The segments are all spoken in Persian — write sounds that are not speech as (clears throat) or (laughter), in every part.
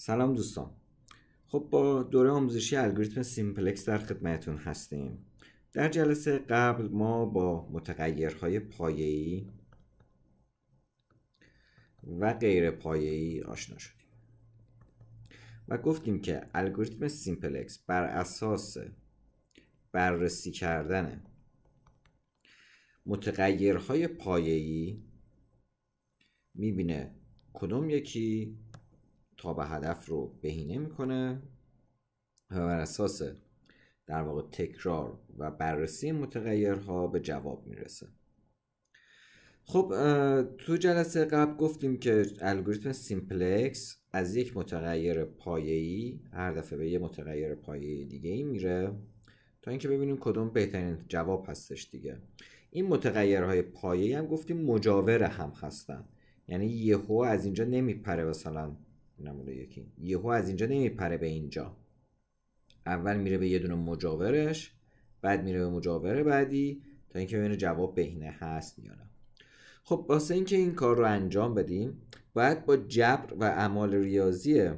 سلام دوستان خب با دوره آموزشی الگوریتم سیمپلکس در خدمتون هستیم در جلسه قبل ما با متغیرهای پایه‌ای و غیر پایه‌ای آشنا شدیم و گفتیم که الگوریتم سیمپلکس بر اساس بررسی کردن متغیرهای پایه‌ای میبینه کدوم یکی تا به هدف رو بهینه میکنه و بر اساس در واقع تکرار و بررسی متغیرها به جواب میرسه خب تو جلسه قبل گفتیم که الگوریتم سیمپلکس از یک متغیر پایه‌ای هر دفعه به یه متغیر پایه‌ای دیگه ای میره تا اینکه ببینیم کدوم بهترین جواب هستش دیگه این متغیرهای پایه‌ای هم گفتیم مجاور هم هستن یعنی یهو از اینجا نمیپره مثلا نمونه یکی یهو از اینجا نمیپره به اینجا اول میره به یه دونه مجاورش بعد میره به مجاور بعدی تا اینکه ببینه جواب بهینه هست یا نه خب واسه اینکه این کار رو انجام بدیم باید با جبر و اعمال ریاضی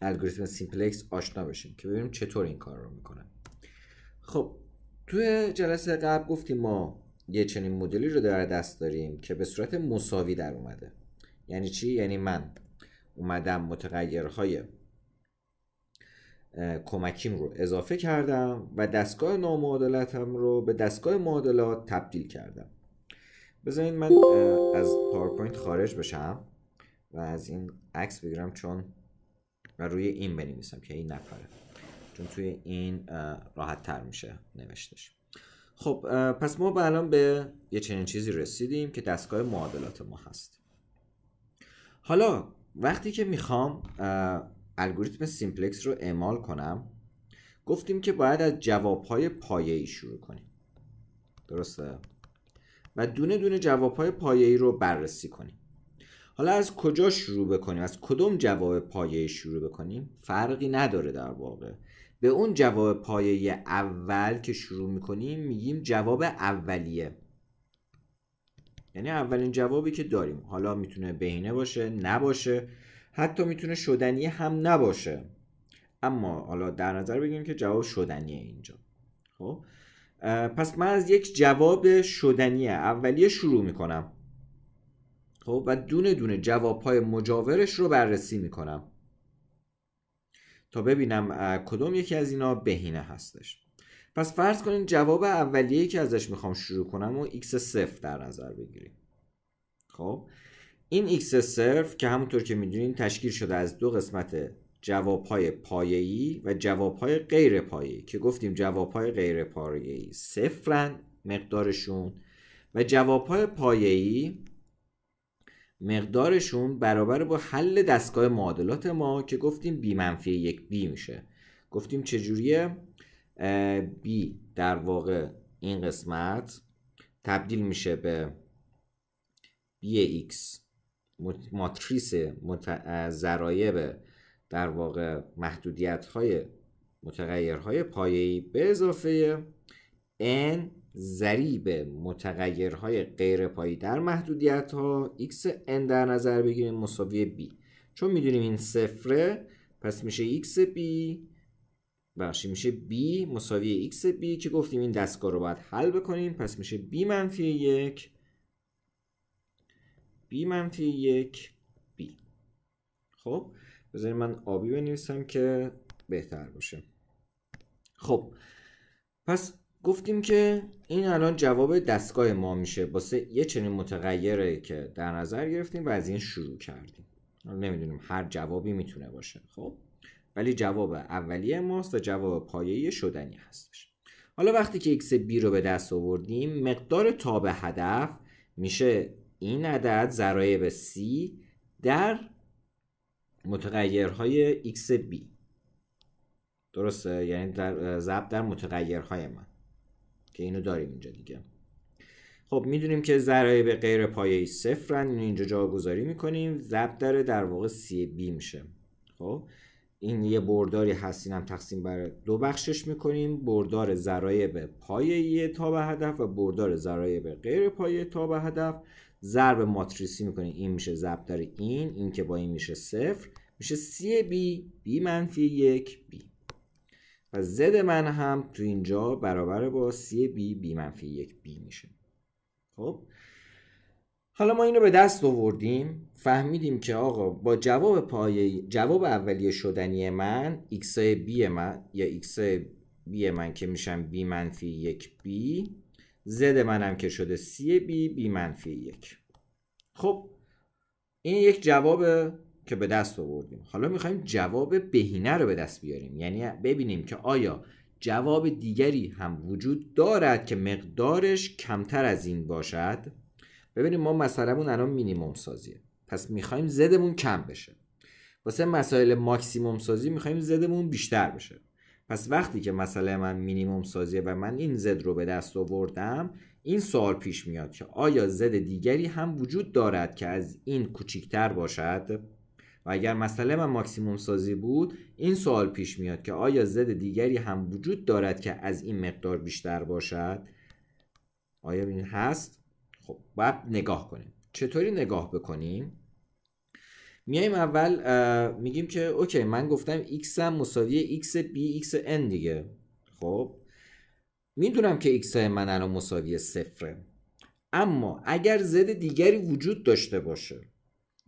الگوریتم سیمپلکس آشنا بشیم که ببینیم چطور این کار رو میکنن خب توی جلسه قبل گفتیم ما یه چنین مدلی رو در دست داریم که به صورت مساوی در اومده یعنی چی یعنی من اومدم متغیرهای کمکیم رو اضافه کردم و دستگاه نامعادلتم رو به دستگاه معادلات تبدیل کردم بذارین من از پاورپوینت خارج بشم و از این عکس بگیرم چون و روی این بنویسم که این نپره چون توی این راحت تر میشه نوشتش خب پس ما به الان به یه چنین چیزی رسیدیم که دستگاه معادلات ما هست حالا وقتی که میخوام الگوریتم سیمپلکس رو اعمال کنم گفتیم که باید از جوابهای پایه ای شروع کنیم درسته و دونه دونه جوابهای پایه ای رو بررسی کنیم حالا از کجا شروع بکنیم از کدوم جواب پایه شروع بکنیم فرقی نداره در واقع به اون جواب پایه اول که شروع میکنیم میگیم جواب اولیه یعنی اولین جوابی که داریم حالا میتونه بهینه باشه نباشه حتی میتونه شدنی هم نباشه اما حالا در نظر بگیریم که جواب شدنیه اینجا خب پس من از یک جواب شدنی اولیه شروع میکنم خب و دونه دونه جواب های مجاورش رو بررسی میکنم تا ببینم کدوم یکی از اینا بهینه هستش پس فرض کنید جواب اولیه که ازش میخوام شروع کنم و x صفر در نظر بگیریم خب این x صفر که همونطور که میدونین تشکیل شده از دو قسمت جوابهای پایه‌ای و جوابهای غیر پایه‌ای که گفتیم جوابهای غیر پایه‌ای صفرن مقدارشون و جوابهای پایه‌ای مقدارشون برابر با حل دستگاه معادلات ما که گفتیم بی منفی یک بی میشه گفتیم چجوریه B در واقع این قسمت تبدیل میشه به BX ماتریس مت... در واقع محدودیت های متغیرهای پایه‌ای به اضافه N ضریب متغیرهای غیر پایی در محدودیت ها x n در نظر بگیریم مساوی b چون میدونیم این صفره پس میشه x b بخشی میشه b مساوی x b که گفتیم این دستگاه رو باید حل بکنیم پس میشه b منفی یک b منفی یک b خب بذاریم من آبی بنویسم که بهتر باشه خب پس گفتیم که این الان جواب دستگاه ما میشه واسه یه چنین متغیره که در نظر گرفتیم و از این شروع کردیم نمیدونیم هر جوابی میتونه باشه خب ولی جواب اولیه ماست و جواب پایه شدنی هستش حالا وقتی که x بی رو به دست آوردیم مقدار تاب هدف میشه این عدد ضرایب c در متغیرهای x بی درسته یعنی در ضرب در متغیرهای من که اینو داریم اینجا دیگه خب میدونیم که ضرایب غیر پایه صفرن اینو اینجا جاگذاری میکنیم ضرب داره در واقع سی بی میشه خب این یه برداری هست هم تقسیم بر دو بخشش میکنیم بردار ضرایب پایه تا به هدف و بردار به غیر پایه تا به هدف ضرب ماتریسی میکنیم این میشه ضرب در این این که با این میشه صفر میشه سی بی بی منفی یک بی و زد من هم تو اینجا برابر با سی بی بی منفی یک بی میشه خب حالا ما رو به دست آوردیم فهمیدیم که آقا با جواب پایه جواب اولیه شدنی من x b من یا x b من که میشم b منفی یک b z منم که شده c b b منفی یک خب این یک جواب که به دست آوردیم حالا میخوایم جواب بهینه رو به دست بیاریم یعنی ببینیم که آیا جواب دیگری هم وجود دارد که مقدارش کمتر از این باشد ببینیم ما مسئلهمون الان مینیمم سازیه پس میخوایم زدمون کم بشه واسه مسائل ماکسیموم سازی میخوایم زدمون بیشتر بشه پس وقتی که مسئله من مینیموم سازیه و من این زد رو به دست آوردم این سوال پیش میاد که آیا زد دیگری هم وجود دارد که از این کوچیکتر باشد و اگر مسئله من ماکسیموم سازی بود این سوال پیش میاد که آیا زد دیگری هم وجود دارد که از این مقدار بیشتر باشد آیا این هست خب باید نگاه کنیم چطوری نگاه بکنیم میایم اول میگیم که اوکی من گفتم x هم مساوی x b x n دیگه خب میدونم که x من الان مساوی صفره اما اگر زد دیگری وجود داشته باشه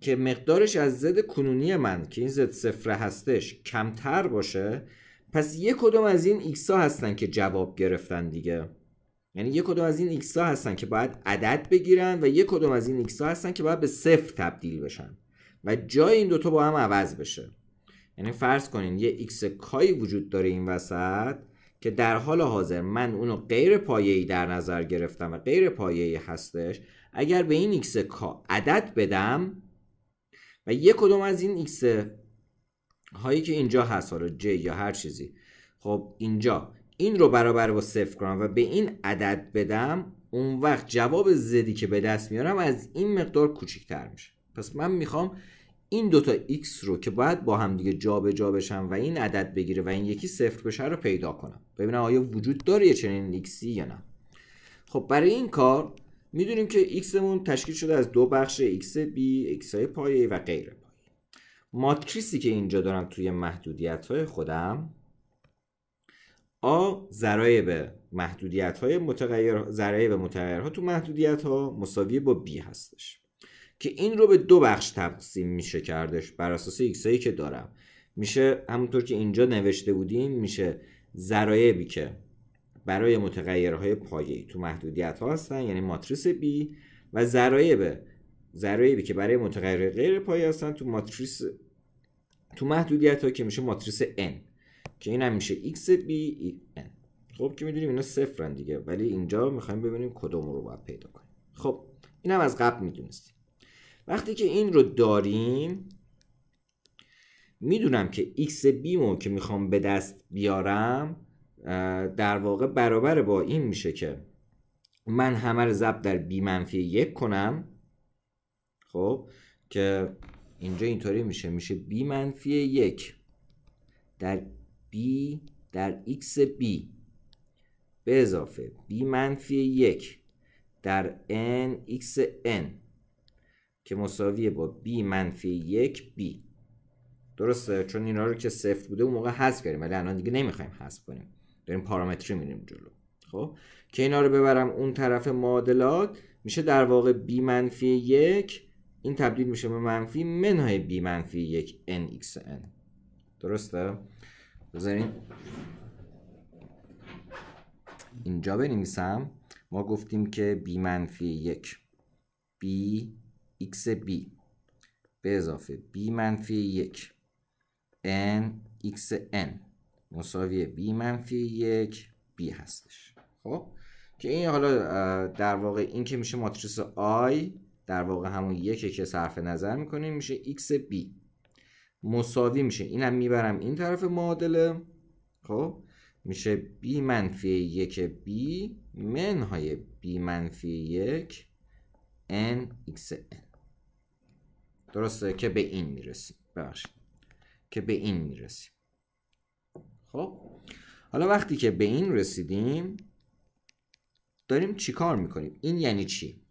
که مقدارش از زد کنونی من که این زد صفره هستش کمتر باشه پس یک کدوم از این x ها هستن که جواب گرفتن دیگه یعنی یک کدوم از این ایکس ها هستن که باید عدد بگیرن و یک کدوم از این ایکس ها هستن که باید به صفر تبدیل بشن و جای این دوتا با هم عوض بشه یعنی فرض کنین یه ایکس کای وجود داره این وسط که در حال حاضر من اونو غیر ای در نظر گرفتم و غیر ای هستش اگر به این ایکس کا عدد بدم و یک کدوم از این ایکس هایی که اینجا هست حالا j یا هر چیزی خب اینجا این رو برابر با صفر کنم و به این عدد بدم اون وقت جواب زدی که به دست میارم از این مقدار کوچیکتر میشه پس من میخوام این دوتا x رو که باید با هم دیگه جابجا جا بشن و این عدد بگیره و این یکی صفر بشه رو پیدا کنم ببینم آیا وجود داره یه چنین x یا نه خب برای این کار میدونیم که x مون تشکیل شده از دو بخش x بی x های پایه و غیر پایه ماتریسی که اینجا دارم توی محدودیت خودم آ ضرایب محدودیت های متغیر ضرایب متغیرها تو محدودیت ها مساوی با b هستش که این رو به دو بخش تقسیم میشه کردش بر اساس ایکسایی که دارم میشه همونطور که اینجا نوشته بودیم میشه ضرایبی که برای متغیرهای پایه تو محدودیت ها هستن یعنی ماتریس B و ضرایب که برای متغیر غیر پایه هستن تو ماتریس تو محدودیت ها که میشه ماتریس N که این هم میشه x بی e n خب که میدونیم اینا صفرن دیگه ولی اینجا میخوایم ببینیم کدوم رو باید پیدا کنیم خب این هم از قبل میدونستیم وقتی که این رو داریم میدونم که x مو که میخوام به دست بیارم در واقع برابر با این میشه که من همه رو در بی منفی یک کنم خب که اینجا اینطوری میشه میشه بی منفی یک در b در x b به اضافه b منفی یک در n x n که مساویه با b منفی یک b درسته چون اینا رو که صفر بوده اون موقع حذف کردیم ولی الان دیگه نمیخوایم حذف کنیم داریم پارامتری میریم جلو خب که اینا رو ببرم اون طرف معادلات میشه در واقع b منفی یک این تبدیل میشه به منفی منهای b منفی یک n x n درسته بذارین اینجا بنویسم ما گفتیم که بی منفی یک بی x بی به اضافه بی منفی یک n x n مساوی بی منفی یک بی هستش خب که این حالا در واقع این که میشه ماتریس آی در واقع همون یکی که صرف نظر میکنیم میشه x b مساوی میشه اینم میبرم این طرف معادله خب میشه b منفی یک b منهای b منفی یک n x n درسته که به این میرسیم که به این میرسیم خب حالا وقتی که به این رسیدیم داریم چیکار میکنیم این یعنی چی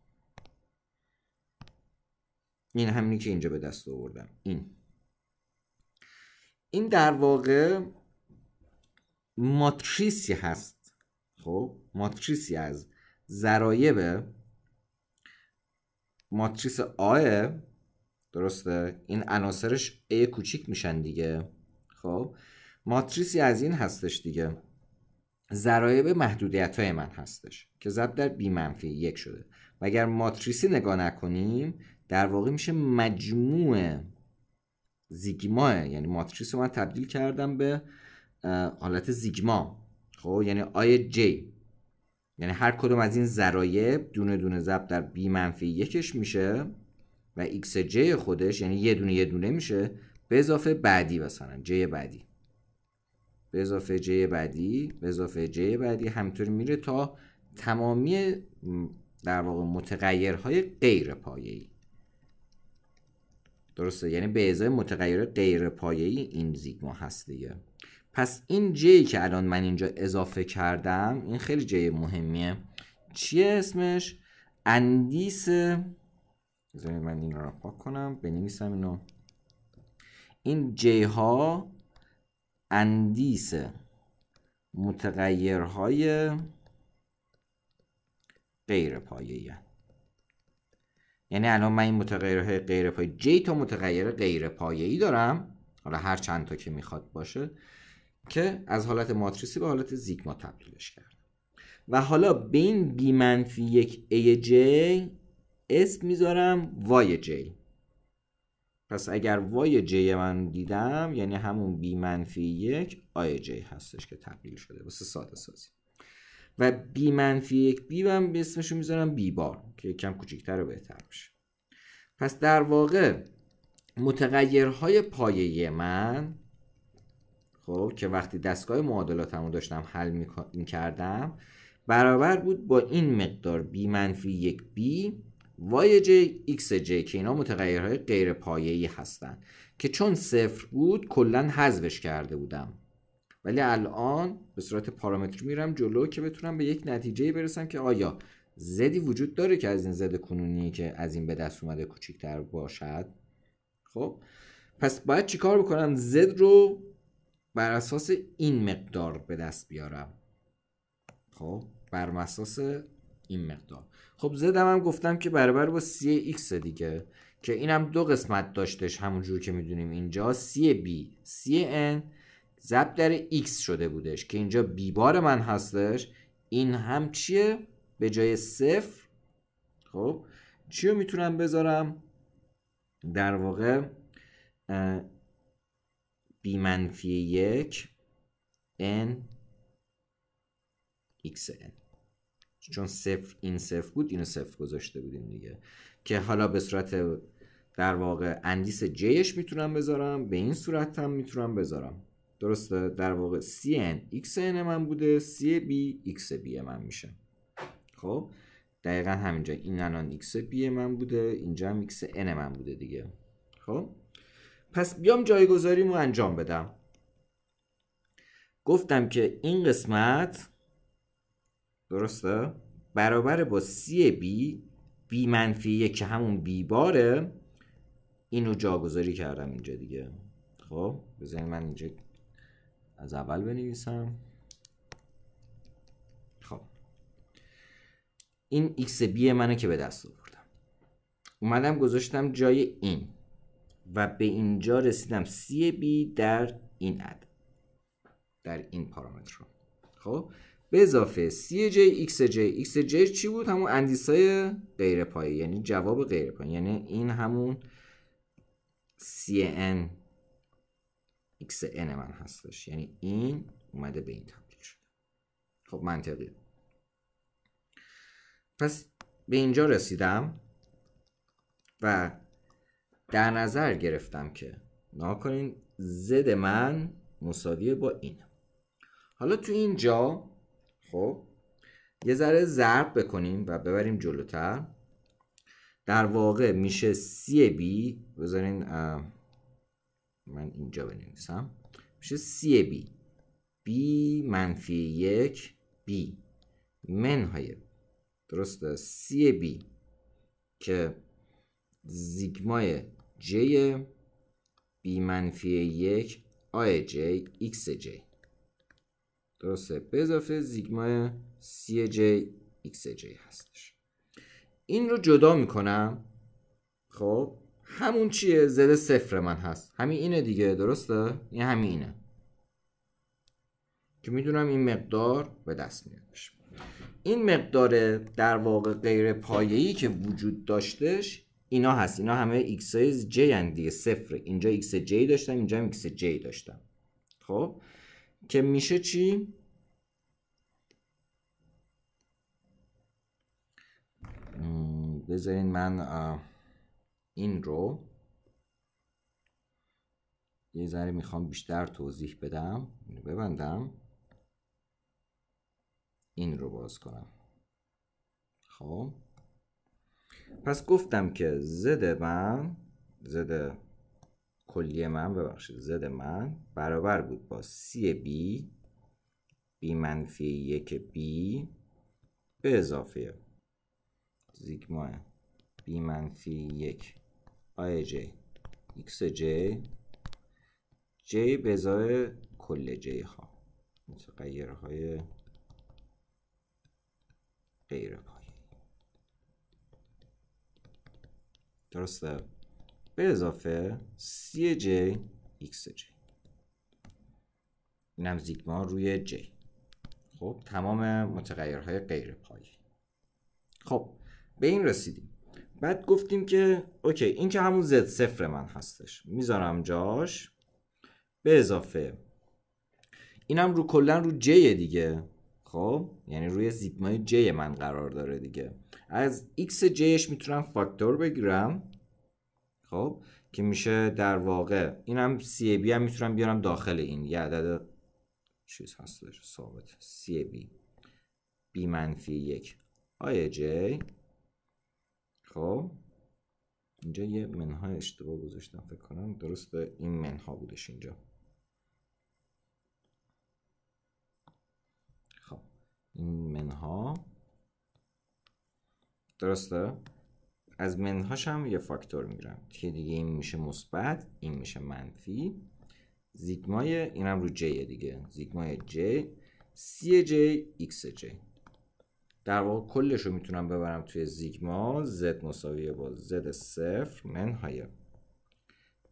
این همینی که اینجا به دست آوردم این این در واقع ماتریسی هست خب ماتریسی از ذرایب ماتریس آه درسته این عناصرش A کوچیک میشن دیگه خب ماتریسی از این هستش دیگه ذرایب محدودیت های من هستش که ضرب در بی منفی یک شده و اگر ماتریسی نگاه نکنیم در واقع میشه مجموع زیگما یعنی ماتریس رو من تبدیل کردم به حالت زیگما خب یعنی آی جی یعنی هر کدوم از این ضرایب دونه دونه ضرب در بی منفی یکش میشه و ایکس جی خودش یعنی یه دونه یه دونه میشه به اضافه بعدی مثلا جی بعدی به اضافه جی بعدی به اضافه جی بعدی همینطور میره تا تمامی در واقع متغیرهای غیر پایه‌ای درسته یعنی به ازای متغیر غیر ای این زیگما هست دیگه پس این جی که الان من اینجا اضافه کردم این خیلی جی مهمیه چیه اسمش اندیس بذارید من این را پاک کنم بنویسم اینو این جی ها اندیس متغیرهای غیر پایه‌ای یعنی الان من این متغیرهای غیر پایه j تا متغیر غیر ای دارم حالا هر چند تا که میخواد باشه که از حالت ماتریسی به حالت زیگما تبدیلش کردم و حالا به این منفی یک ای جی اسم میذارم وای جی پس اگر وای جی من دیدم یعنی همون بی منفی یک آی جی هستش که تبدیل شده واسه ساده سازی و بی منفی یک بی هم اسمشو میذارم بی بار که کم کوچیکتر و بهتر میشه پس در واقع متغیرهای پایه من خب که وقتی دستگاه معادلاتمو داشتم حل می کردم برابر بود با این مقدار بی منفی یک بی وای جی ایکس جی که اینا متغیرهای غیر پایه‌ای هستن که چون صفر بود کلا حذفش کرده بودم ولی الان به صورت پارامتر میرم جلو که بتونم به یک نتیجه برسم که آیا زدی وجود داره که از این زد کنونی که از این به دست اومده کوچیکتر باشد خب پس باید چیکار بکنم زد رو بر اساس این مقدار به دست بیارم خب بر اساس این مقدار خب زدم هم گفتم که برابر با سی ایکس دیگه که اینم دو قسمت داشتش همونجور که میدونیم اینجا سی بی سی ان زب در x شده بودش که اینجا بیبار بار من هستش این هم چیه به جای صفر خب چی رو میتونم بذارم در واقع بی منفی یک n n چون صفر این صفر بود اینو صفر گذاشته بودیم دیگه که حالا به صورت در واقع اندیس جیش میتونم بذارم به این صورت هم میتونم بذارم درسته در واقع cn xn من بوده cb xb من میشه خب دقیقا همینجا این الان xb من بوده اینجا هم xn من بوده دیگه خب پس بیام رو انجام بدم گفتم که این قسمت درسته برابر با سی بی بی منفی که همون بی باره اینو جاگذاری کردم اینجا دیگه خب بذاریم من اینجا از اول بنویسم خب این x بی منه که به دست آوردم اومدم گذاشتم جای این و به اینجا رسیدم سی بی در این عدد در این پارامتر رو خب به اضافه CJ ایکس XJ چی بود همون اندیسای غیر پایی یعنی جواب غیر پایی یعنی این همون CN XN من هستش یعنی این اومده به این تبدیل شده خب منطقی پس به اینجا رسیدم و در نظر گرفتم که ناکنین زد من مساویه با این حالا تو اینجا خب یه ذره ضرب بکنیم و ببریم جلوتر در واقع میشه سی بی بذارین من اینجا بنویسم میشه سی بی بی منفی یک بی منهای درسته سی بی که زیگمای جی بی منفی یک آی جی ایکس جی درسته به اضافه زیگمای سی جی ایکس جی هستش این رو جدا میکنم خب همون چیه زده صفر من هست همین اینه دیگه درسته این همینه که میدونم این مقدار به دست میادش این مقدار در واقع غیر پایه‌ای که وجود داشتش اینا هست اینا همه x های j دیگه صفره اینجا x j داشتم اینجا هم x j داشتم خب که میشه چی؟ بذارین من این رو یه ذره میخوام بیشتر توضیح بدم ببندم این رو باز کنم خب پس گفتم که زده من زد کلی من ببخشید زد من برابر بود با سی بی بی منفی یک بی به اضافه زیگما بی منفی یک j xj j به ازای کل j ها متغیرهای غیر پای درسته به اضافه سی j xj این هم زیگما روی j خب تمام متغیرهای غیر پای خب به این رسیدیم بعد گفتیم که اوکی این که همون زد صفر من هستش میذارم جاش به اضافه اینم رو کلا رو j دیگه خب یعنی روی زیگمای j من قرار داره دیگه از x jش میتونم فاکتور بگیرم خب که میشه در واقع اینم بی هم میتونم بیارم داخل این یه عدد چیز هستش ثابت بی بی منفی یک آیا j خب اینجا یه منها اشتباه گذاشتم فکر کنم درسته این منها بودش اینجا خب این منها درسته از منهاش هم یه فاکتور میگیرم که دیگه این میشه مثبت این میشه منفی زیگمای اینم رو جیه دیگه زیگمای ج سی جی ایکس جی در واقع کلش رو میتونم ببرم توی زیگما z مساویه با z صفر منهای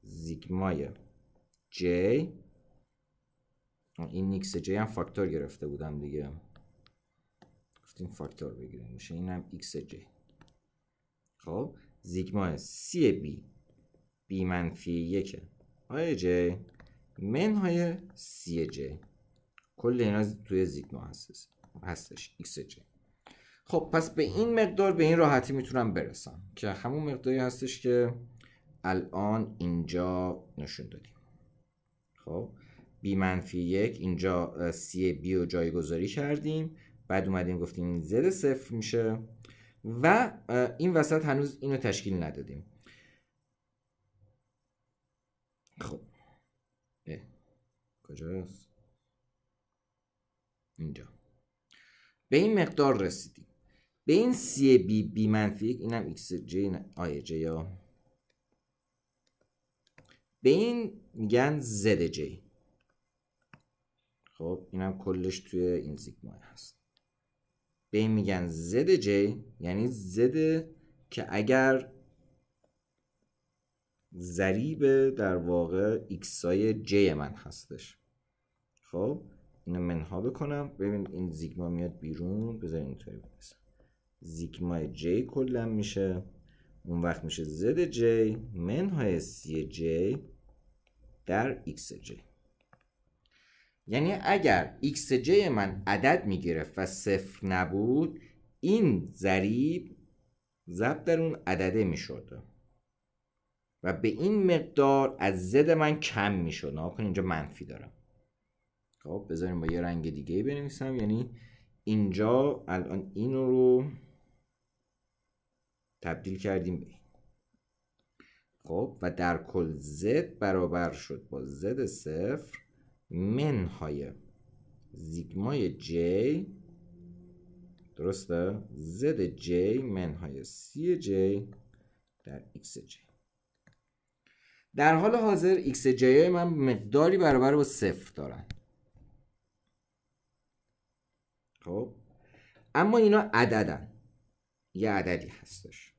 زیگمای j این نیکس j هم فاکتور گرفته بودم دیگه گفتیم فاکتور بگیریم میشه این هم x j خب زیگما c b b منفی یک های j منهای c j کل اینا توی زیگما هستش x j خب پس به این مقدار به این راحتی میتونم برسم که همون مقداری هستش که الان اینجا نشون دادیم خب بی منفی یک اینجا سی بی رو جایگذاری کردیم بعد اومدیم گفتیم این زد صفر میشه و این وسط هنوز اینو تشکیل ندادیم خب اه. کجاست اینجا به این مقدار رسیدیم به این سی بی بی منفی اینم ایکس جی آی جی ها به این میگن زد جی خب اینم کلش توی این زیگما هست به این میگن زد جی یعنی زد که اگر ضریب در واقع ایکس های جی من هستش خب اینو منها بکنم ببین این زیگما میاد بیرون بذارین اینطوری بنویسم زیگما j کلا میشه اون وقت میشه زد جی، منهای سی جی در x جی. یعنی اگر x جی من عدد میگرفت و صفر نبود این ضریب ضرب در اون عدده میشد و به این مقدار از زد من کم میشد نها اینجا منفی دارم خب بذاریم با یه رنگ دیگه بنویسم یعنی اینجا الان این رو تبدیل کردیم به خب و در کل z برابر شد با z صفر منهای زیگمای j درسته z j منهای c j در x j در حال حاضر x j های من مقداری برابر با صفر دارن خب اما اینا عددن یه عددی هستش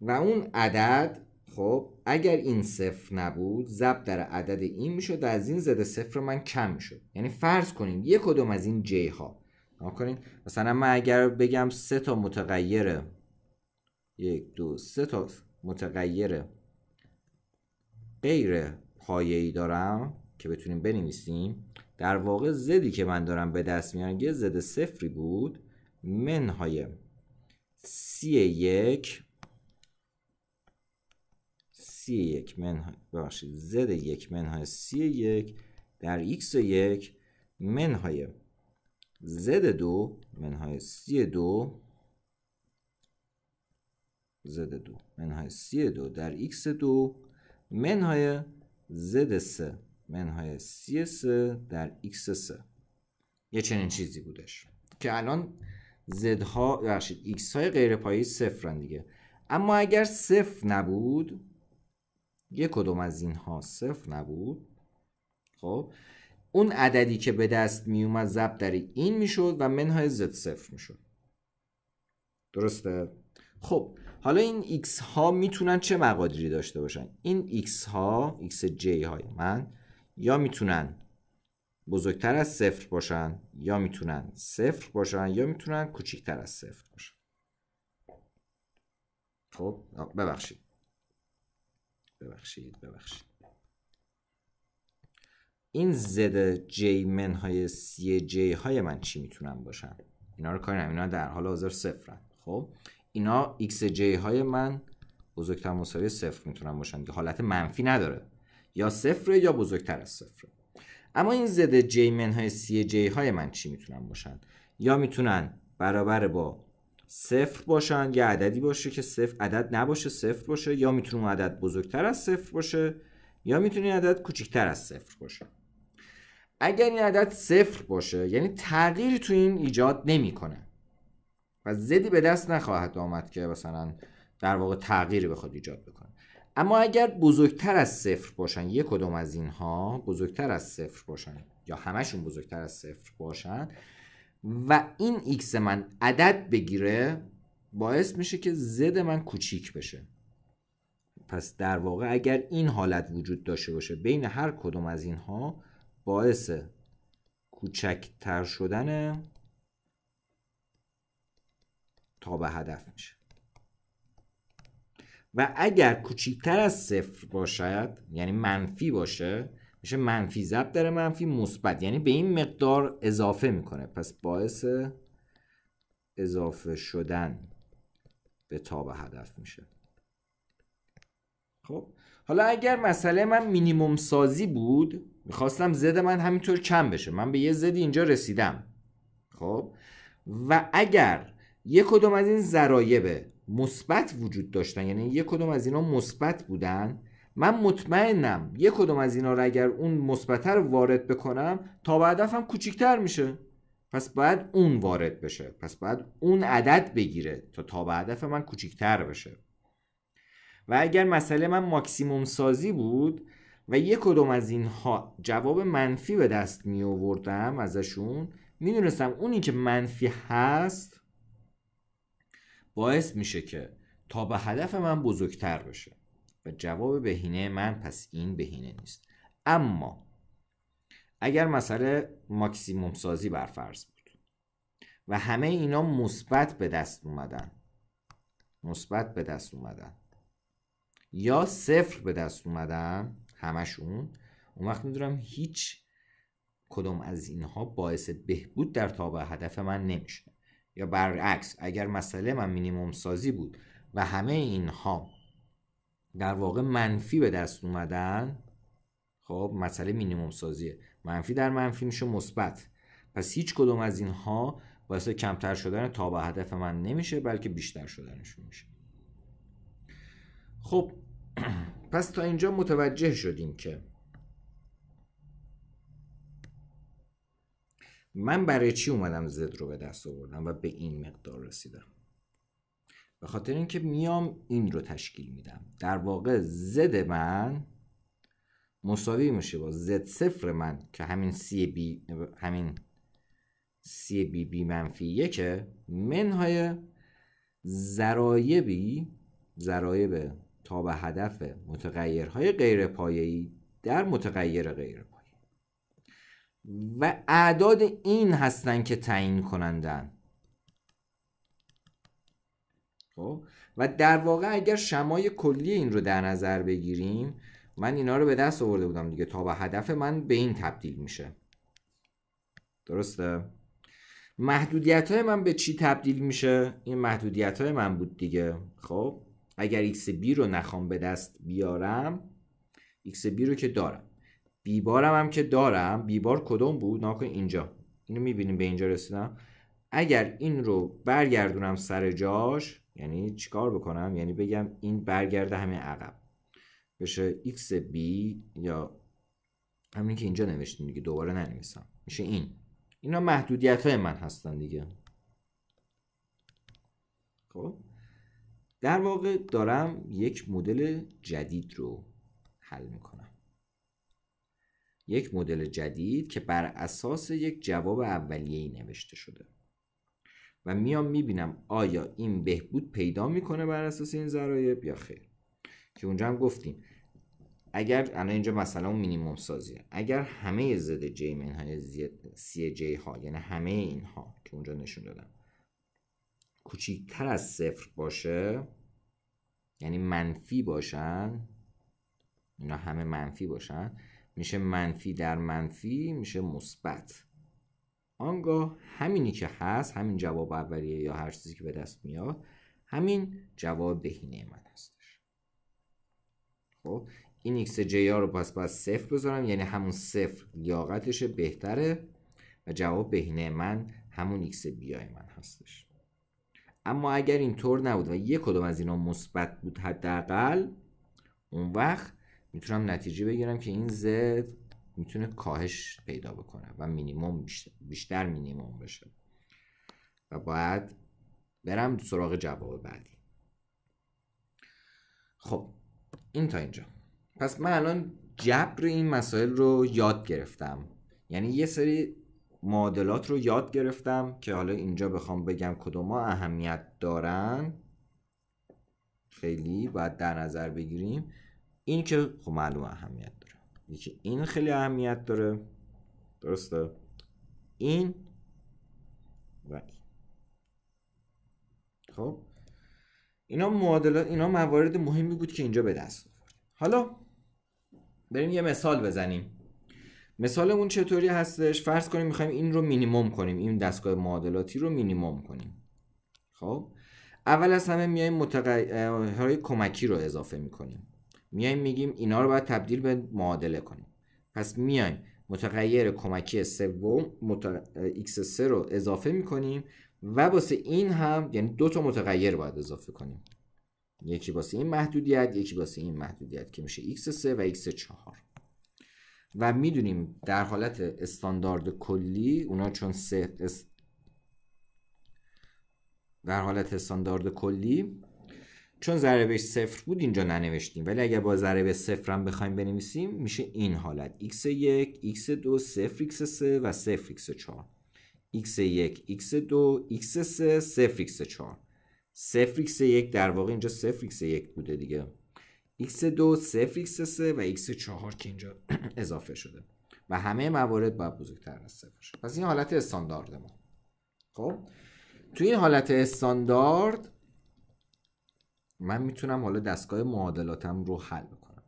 و اون عدد خب اگر این صفر نبود زب در عدد این میشد و از این زده صفر من کم میشد یعنی فرض کنیم یک کدوم از این جی ها کنین مثلا من اگر بگم سه تا متغیر یک دو سه تا متغیر غیر پایه ای دارم که بتونیم بنویسیم در واقع زدی که من دارم به دست میارم یه زد صفری بود منهای سی یک سی یک منهای ببخشید زد یک منهای سی یک در ایکس یک منهای زد دو منهای سی دو زد دو منهای سی دو در ایکس دو منهای زد سه منهای سی سه در ایکس سه یه چنین چیزی بودش که الان زد ها ببخشید ایکس های غیر پایی صفرن دیگه اما اگر صفر نبود یک کدوم از اینها صفر نبود خب اون عددی که به دست می اومد ضرب در این میشد و منهای زد صفر میشد درسته خب حالا این x ها میتونن چه مقادیری داشته باشن این x ها x j های من یا میتونن بزرگتر از صفر باشن یا میتونن صفر باشن یا میتونن کوچیکتر از صفر باشن خب ببخشید ببخشید ببخشید این زد جی من های سی جی های من چی میتونن باشن اینا رو کاری اینا در حال حاضر صفرن خب اینا ایکس جی های من بزرگتر مساوی صفر میتونن باشن که حالت منفی نداره یا صفر یا بزرگتر از صفر اما این زده جی من های سی جی های من چی میتونن باشن یا میتونن برابر با صفر باشن یا عددی باشه که صفر عدد نباشه صفر باشه یا میتونه عدد بزرگتر از صفر باشه یا میتونه عدد کوچکتر از صفر باشه اگر این عدد صفر باشه یعنی تغییری تو این ایجاد نمیکنه و زدی به دست نخواهد آمد که مثلا در واقع تغییری بخواد ایجاد بکنه اما اگر بزرگتر از صفر باشن یک کدوم از اینها بزرگتر از صفر باشن یا همشون بزرگتر از صفر باشن و این x من عدد بگیره باعث میشه که زد من کوچیک بشه پس در واقع اگر این حالت وجود داشته باشه بین هر کدوم از اینها باعث کوچکتر شدن تا به هدف میشه و اگر کوچیکتر از صفر باشد یعنی منفی باشه میشه منفی ضرب در منفی مثبت یعنی به این مقدار اضافه میکنه پس باعث اضافه شدن به تاب هدف میشه خب حالا اگر مسئله من مینیموم سازی بود میخواستم زد من همینطور کم بشه من به یه زدی اینجا رسیدم خب و اگر یک کدوم از این ذرایبه مثبت وجود داشتن یعنی یک کدوم از اینا مثبت بودن من مطمئنم یک کدوم از اینا رو اگر اون مثبتتر رو وارد بکنم تا به هدفم کوچیکتر میشه پس باید اون وارد بشه پس باید اون عدد بگیره تا تا به هدف من کوچیکتر بشه و اگر مسئله من ماکسیموم سازی بود و یک کدوم از اینها جواب منفی به دست می آوردم ازشون میدونستم اونی که منفی هست باعث میشه که تا به هدف من بزرگتر بشه و جواب بهینه من پس این بهینه نیست اما اگر مسئله ماکسیموم سازی برفرض بود و همه اینا مثبت به دست اومدن مثبت به دست اومدن یا صفر به دست اومدن همشون اون وقت میدونم هیچ کدوم از اینها باعث بهبود در تابع هدف من نمیشه یا برعکس اگر مسئله من مینیموم سازی بود و همه اینها در واقع منفی به دست اومدن خب مسئله مینیموم سازیه منفی در منفی میشه مثبت پس هیچ کدوم از اینها واسه کمتر شدن تا به هدف من نمیشه بلکه بیشتر شدنشون میشه خب (clears throat) پس تا اینجا متوجه شدیم که من برای چی اومدم زد رو به دست آوردم و به این مقدار رسیدم به خاطر اینکه میام این رو تشکیل میدم در واقع زد من مساوی میشه با زد صفر من که همین سی بی همین سی بی بی منفی یکه منهای زرایبی زرایب تا به هدف متغیرهای غیر پایه‌ای در متغیر غیر و اعداد این هستن که تعیین کنندن خب؟ و در واقع اگر شمای کلی این رو در نظر بگیریم من اینا رو به دست آورده بودم دیگه تا به هدف من به این تبدیل میشه درسته محدودیت های من به چی تبدیل میشه این محدودیت های من بود دیگه خب اگر ایکس بی رو نخوام به دست بیارم x بی رو که دارم بیبارم هم که دارم بیبار کدوم بود ناکن اینجا اینو میبینیم به اینجا رسیدم اگر این رو برگردونم سر جاش یعنی چیکار بکنم یعنی بگم این برگرده همین عقب بشه B یا همین که اینجا نوشتیم دیگه دوباره ننویسم میشه این اینا محدودیت های من هستن دیگه خب در واقع دارم یک مدل جدید رو حل میکنم یک مدل جدید که بر اساس یک جواب اولیه ای نوشته شده و میام میبینم آیا این بهبود پیدا میکنه بر اساس این ضرایب یا خیر که اونجا هم گفتیم اگر الان اینجا مثلا اون مینیموم سازیه اگر همه زد جی منهای سی جی ها یعنی همه اینها که اونجا نشون دادم کوچیکتر از صفر باشه یعنی منفی باشن اینا همه منفی باشن میشه منفی در منفی میشه مثبت آنگاه همینی که هست همین جواب اولیه یا هر چیزی که به دست میاد همین جواب بهینه من هستش خب این ایکس جی رو پس پس صفر بذارم یعنی همون صفر لیاقتش بهتره و جواب بهینه من همون ایکس بیای من هستش اما اگر اینطور نبود و یک کدوم از اینا مثبت بود حداقل اون وقت میتونم نتیجه بگیرم که این Z میتونه کاهش پیدا بکنه و مینیموم بیشتر, بیشتر مینیموم بشه و باید برم سراغ جواب بعدی خب این تا اینجا پس من الان جبر این مسائل رو یاد گرفتم یعنی یه سری معادلات رو یاد گرفتم که حالا اینجا بخوام بگم ها اهمیت دارن خیلی باید در نظر بگیریم این که خب معلوم اهمیت داره یکی این خیلی اهمیت داره درسته این و این خب اینا معادلات اینا موارد مهمی بود که اینجا به دست آورد حالا بریم یه مثال بزنیم مثالمون چطوری هستش فرض کنیم میخوایم این رو مینیمم کنیم این دستگاه معادلاتی رو مینیمم کنیم خب اول از همه میایم های کمکی رو اضافه میکنیم میایم میگیم اینا رو باید تبدیل به معادله کنیم پس میایم متغیر کمکی سوم مت... x3 رو اضافه میکنیم و واسه این هم یعنی دو تا متغیر باید اضافه کنیم یکی واسه این محدودیت یکی واسه این محدودیت که میشه x3 و x4 و میدونیم در حالت استاندارد کلی اونا چون سه در حالت استاندارد کلی چون ذره بهش صفر بود اینجا ننوشتیم ولی اگر با ضرب صفر هم بخوایم بنویسیم میشه این حالت x1 x2 0 x3 و 0 x4 x1 x2 x3 0 x4 0 x1 در واقع اینجا 0 x1 بوده دیگه x2 0 x3 و x4 که اینجا (clears throat) اضافه شده و همه موارد باید بزرگتر از صفر باشه پس این حالت استاندارد ما خب تو این حالت استاندارد من میتونم حالا دستگاه معادلاتم رو حل بکنم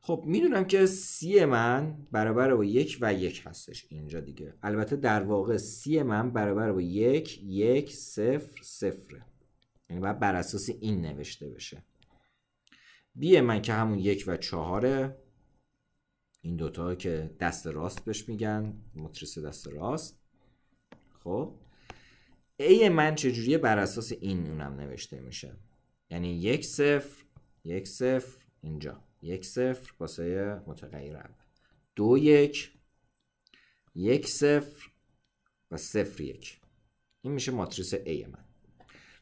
خب میدونم که سی من برابر با یک و یک هستش اینجا دیگه البته در واقع سی من برابر با یک یک صفر صفره یعنی باید بر اساس این نوشته بشه بی من که همون یک و چهاره این دوتا که دست راست بهش میگن متریس دست راست خب ای من چجوریه بر اساس این اونم نوشته میشه یعنی یک صفر یک صفر اینجا یک صفر واسه متغیر اول دو یک یک صفر و صفر یک این میشه ماتریس A من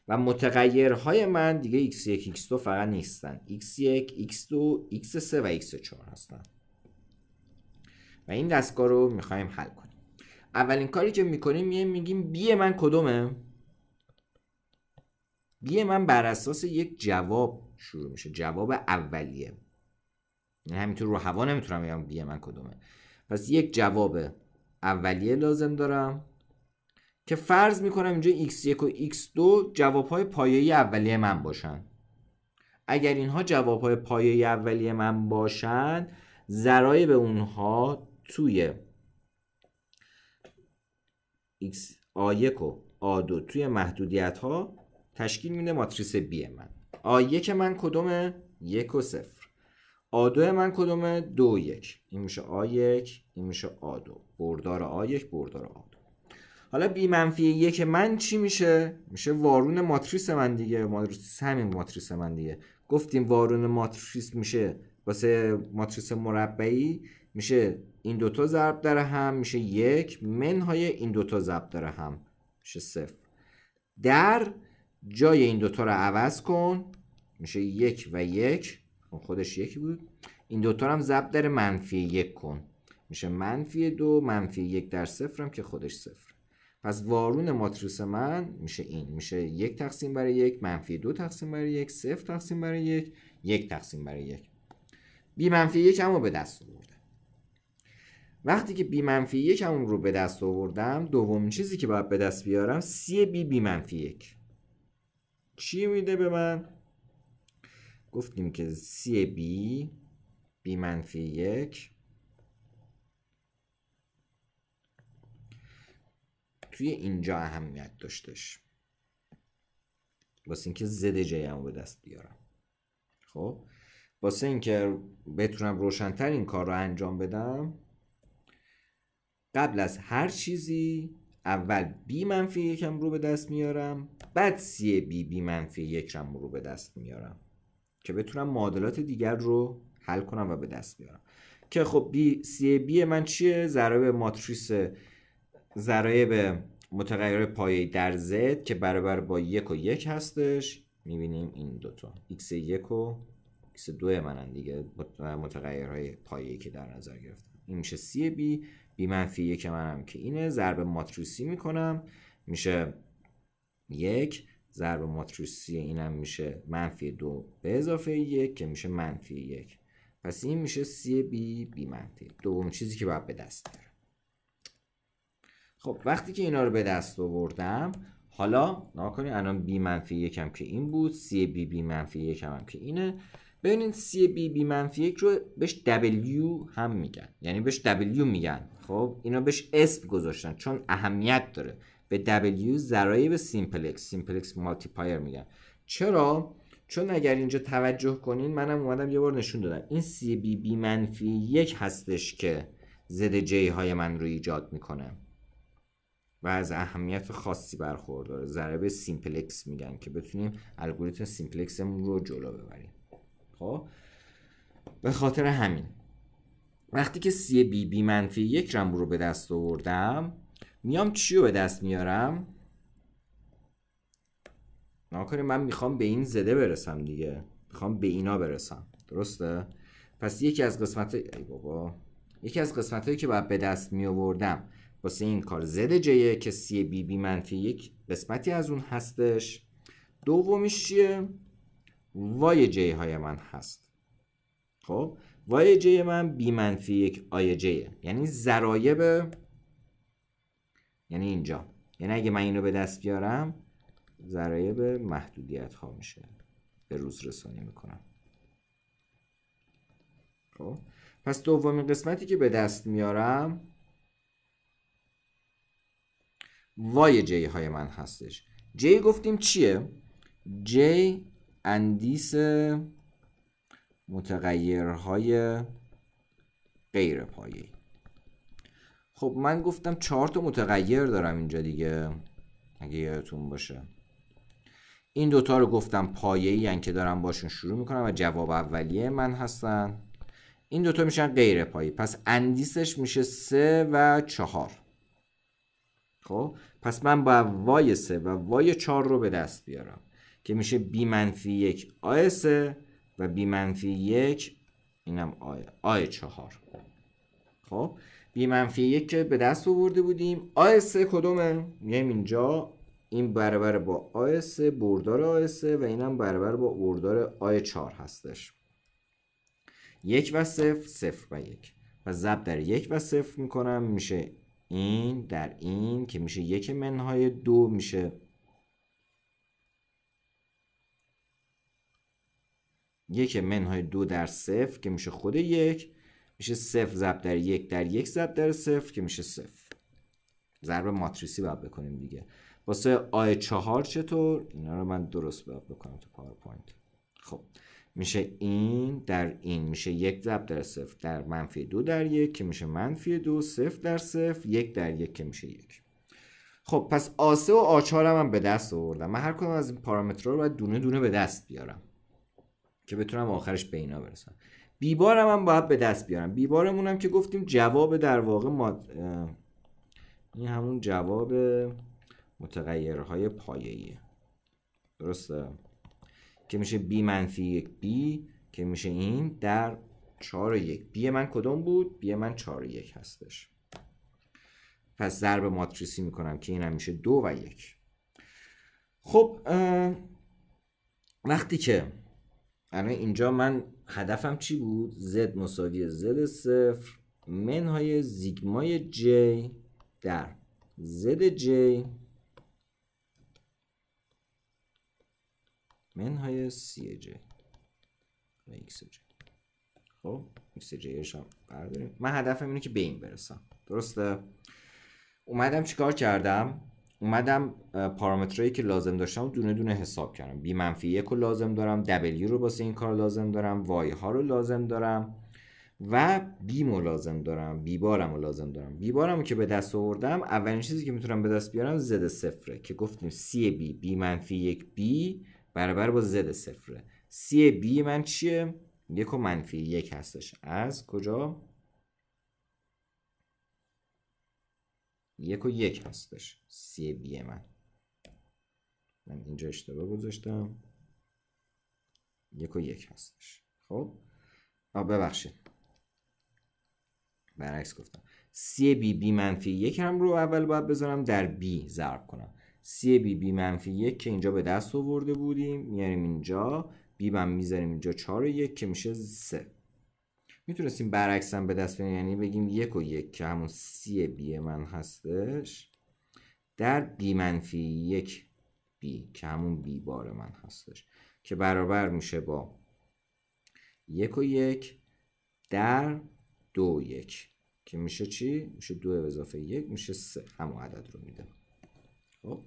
و متغیرهای من دیگه x1 x2 فقط نیستن x1 x2 x3 و x4 هستن و این دستگاه رو میخوایم حل کنیم اولین کاری که میکنیم میگیم بی من کدومه بی من بر اساس یک جواب شروع میشه جواب اولیه یعنی همینطور رو هوا نمیتونم بگم بی من کدومه پس یک جواب اولیه لازم دارم که فرض میکنم اینجا x1 و x2 جواب های پایه اولیه من باشن اگر اینها جواب های پایه اولیه من باشن ذرای به اونها توی x 1 و A2 توی محدودیت ها تشکیل میده ماتریس B من A1 من کدومه؟ یک و صفر A2 من کدومه؟ 2 و یک این میشه A1 این میشه A2 بردار A1 بردار A2 حالا B منفی یک من چی میشه؟ میشه وارون ماتریس من دیگه ماتریس همین ماتریس من دیگه گفتیم وارون ماتریس میشه واسه ماتریس مربعی میشه این دوتا ضرب در هم میشه یک منهای این دوتا ضرب در هم میشه صفر در جای این دوتا رو عوض کن میشه یک و یک خب، خودش یکی بود این دوتا هم زب در منفی یک کن میشه منفی دو منفی یک در صفرم که خودش صفر پس وارون ماتریس من میشه این میشه یک تقسیم برای یک منفی دو تقسیم برای یک صفر تقسیم برای یک یک تقسیم برای یک بی منفی یک هم به دست آوردم وقتی که بی منفی یک هم رو به دست آوردم دومین چیزی که باید به دست بیارم سی بی بی منفی یک چی میده به من گفتیم که سی بی بی منفی یک توی اینجا اهمیت داشتش واسه اینکه زد جی هم به دست بیارم خب واسه اینکه بتونم روشنتر این کار رو انجام بدم قبل از هر چیزی اول بی منفی یکم رو به دست میارم بعد سی بی بی منفی یکم رو به دست میارم که بتونم معادلات دیگر رو حل کنم و به دست بیارم که خب بی بی من چیه ضرب ماتریس ضرب متغیر پایه در Z که برابر با یک و یک هستش میبینیم این دوتا x یک و x دو منن دیگه متغیرهای پایه که در نظر گرفتم این میشه سی بی بی منفی یک منم که اینه ضرب ماتریسی میکنم میشه یک ضرب ماتریسی اینم میشه منفی دو به اضافه یک که میشه منفی یک پس این میشه سی بی بی منفی دوم چیزی که باید به دست خب وقتی که اینا رو به دست آوردم حالا کنید الان بی منفی یکم که این بود سی بی بی منفی یک هم که اینه ببینید سی بی بی منفی یک رو بهش W هم میگن یعنی بهش W میگن خب اینا بهش اسم گذاشتن چون اهمیت داره به W ضرایی به سیمپلکس سیمپلکس مالتیپایر میگن چرا چون اگر اینجا توجه کنین منم اومدم یه بار نشون دادم این سی بی بی منفی یک هستش که زد جی های من رو ایجاد میکنه و از اهمیت خاصی برخورداره ضربه سیمپلکس میگن که بتونیم الگوریتم سیمپلکسمون رو جلو ببریم خب به خاطر همین وقتی که سی بی بی منفی یک رمبو رو به دست آوردم میام چی رو به دست میارم ناکنه من میخوام به این زده برسم دیگه میخوام به اینا برسم درسته پس یکی از قسمت ای بابا یکی از قسمت هایی که باید به دست می آوردم واسه این کار زده جیه که سی بی بی منفی یک قسمتی از اون هستش دومیش چیه وای جی های من هست خب وای من بی منفی یک آی جیه. یعنی ذرایب یعنی اینجا یعنی اگه من اینو به دست بیارم ذرایب محدودیت ها میشه به روز رسانی میکنم خب پس دومین قسمتی که به دست میارم وای جی های من هستش جی گفتیم چیه؟ جی اندیس متغیرهای غیر پایه‌ای خب من گفتم چهار تا متغیر دارم اینجا دیگه اگه یادتون باشه این دوتا رو گفتم پایه یعنی که دارم باشون شروع میکنم و جواب اولیه من هستن این دوتا میشن غیر پایه پس اندیسش میشه سه و چهار خب پس من با وای سه و وای چهار رو به دست بیارم که میشه بی منفی یک آیسه و بی منفی یک اینم آی آی چهار خب بی منفی یک که به دست آورده بودیم آی سه کدومه میایم اینجا این برابر با آی سه بردار آی سه و اینم برابر با بردار آی چهار هستش یک و صفر صفر و یک و زب در یک و صفر میکنم میشه این در این که میشه یک منهای دو میشه یک منهای دو در صفر که میشه خود یک میشه صفر ضرب در یک در یک ضرب در صفر که میشه صفر ضرب ماتریسی باید بکنیم دیگه واسه آی چهار چطور اینا رو من درست باید بکنم تو پاورپوینت خب میشه این در این میشه یک ضرب در صفر در منفی دو در یک که میشه منفی دو صفر در صفر یک در یک که میشه یک خب پس آسه و آچارم هم به دست آوردم من هر کدوم از این پارامترها رو باید دونه دونه به دست بیارم که بتونم آخرش به اینا برسم بیبارم هم باید به دست بیارم بیبارمون هم که گفتیم جواب در واقع ما این همون جواب متغیرهای پایه‌ایه درسته که میشه بی منفی یک بی که میشه این در و یک بی من کدوم بود؟ بی من و یک هستش پس ضرب ماتریسی میکنم که این هم میشه دو و یک خب وقتی که الان اینجا من هدفم چی بود z مساوی زد صفر منهای زیگمای j در زد j منهای سی j و x j خب x j هم برداریم من هدفم اینه که به این برسم درسته اومدم چیکار کردم اومدم پارامترهایی که لازم داشتم دونه دونه حساب کردم بی منفی یک رو لازم دارم دبلیو رو واسه این کار لازم دارم وای ها رو لازم دارم و بیم رو لازم دارم بیبارم رو لازم دارم بیبارم رو که به دست آوردم اولین چیزی که میتونم به دست بیارم زد صفره که گفتیم سی بی بی منفی یک بی برابر با زد صفره سی بی من چیه؟ یک و منفی یک هستش از کجا؟ یک و یک هستش سی بی من من اینجا اشتباه گذاشتم یک و یک هستش خب آه ببخشید برعکس گفتم سی بی بی منفی یک هم رو اول باید بذارم در بی ضرب کنم سی بی بی منفی یک که اینجا به دست آورده بودیم میاریم اینجا بی من میذاریم اینجا چهار و یک که میشه سه میتونستیم برعکس هم به دست بیاریم یعنی بگیم یک و یک که همون سی بی من هستش در بی منفی یک بی که همون بی بار من هستش که برابر میشه با یک و یک در دو یک که میشه چی؟ میشه دو اضافه یک میشه سه همون عدد رو میده خب